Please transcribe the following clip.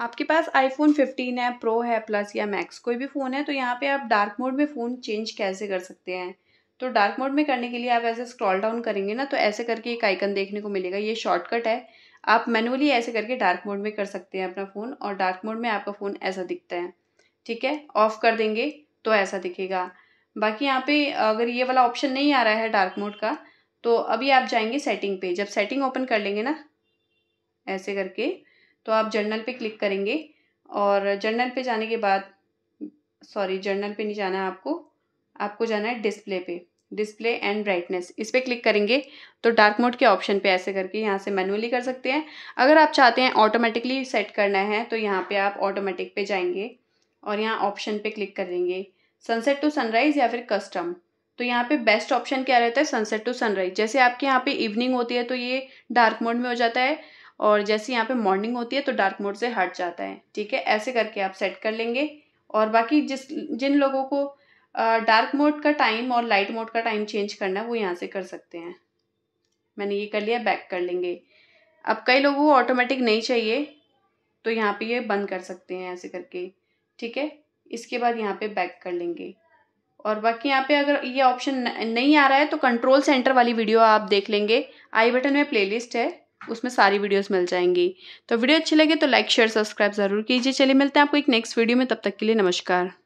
आपके पास आईफोन 15 है प्रो है प्लस या मैक्स कोई भी फ़ोन है तो यहाँ पे आप डार्क मोड में फ़ोन चेंज कैसे कर सकते हैं तो डार्क मोड में करने के लिए आप ऐसे स्क्रॉल डाउन करेंगे ना तो ऐसे करके एक आइकन देखने को मिलेगा ये शॉर्टकट है आप मैनुअली ऐसे करके डार्क मोड में कर सकते हैं अपना फ़ोन और डार्क मोड में आपका फ़ोन ऐसा दिखता है ठीक है ऑफ़ कर देंगे तो ऐसा दिखेगा बाकी यहाँ पर अगर ये वाला ऑप्शन नहीं आ रहा है डार्क मोड का तो अभी आप जाएंगे सेटिंग पे जब सेटिंग ओपन कर लेंगे ना ऐसे करके तो आप जर्नल पे क्लिक करेंगे और जर्नल पे जाने के बाद सॉरी जर्नल पे नहीं जाना है आपको आपको जाना है डिस्प्ले पे डिस्प्ले एंड ब्राइटनेस इस पर क्लिक करेंगे तो डार्क मोड के ऑप्शन पे ऐसे करके यहाँ से मैनुअली कर सकते हैं अगर आप चाहते हैं ऑटोमेटिकली सेट करना है तो यहाँ पे आप ऑटोमेटिक पे जाएंगे और यहाँ ऑप्शन पे क्लिक करेंगे सनसेट टू सनराइज़ या फिर कस्टम तो यहाँ पे बेस्ट ऑप्शन क्या रहता है सनसेट टू सनराइज जैसे आपके यहाँ पे इवनिंग होती है तो ये डार्क मोड में हो जाता है और जैसे यहाँ पे मॉर्निंग होती है तो डार्क मोड से हट जाता है ठीक है ऐसे करके आप सेट कर लेंगे और बाकी जिस जिन लोगों को डार्क मोड का टाइम और लाइट मोड का टाइम चेंज करना है वो यहाँ से कर सकते हैं मैंने ये कर लिया बैक कर लेंगे अब कई लोगों को ऑटोमेटिक नहीं चाहिए तो यहाँ पे ये बंद कर सकते हैं ऐसे करके ठीक है इसके बाद यहाँ पे बैक कर लेंगे और बाकी यहाँ पे अगर ये ऑप्शन नहीं आ रहा है तो कंट्रोल सेंटर वाली वीडियो आप देख लेंगे आई बटन में प्लेलिस्ट है उसमें सारी वीडियोस मिल जाएंगी तो वीडियो अच्छी लगे तो लाइक शेयर सब्सक्राइब ज़रूर कीजिए चलिए मिलते हैं आपको एक नेक्स्ट वीडियो में तब तक के लिए नमस्कार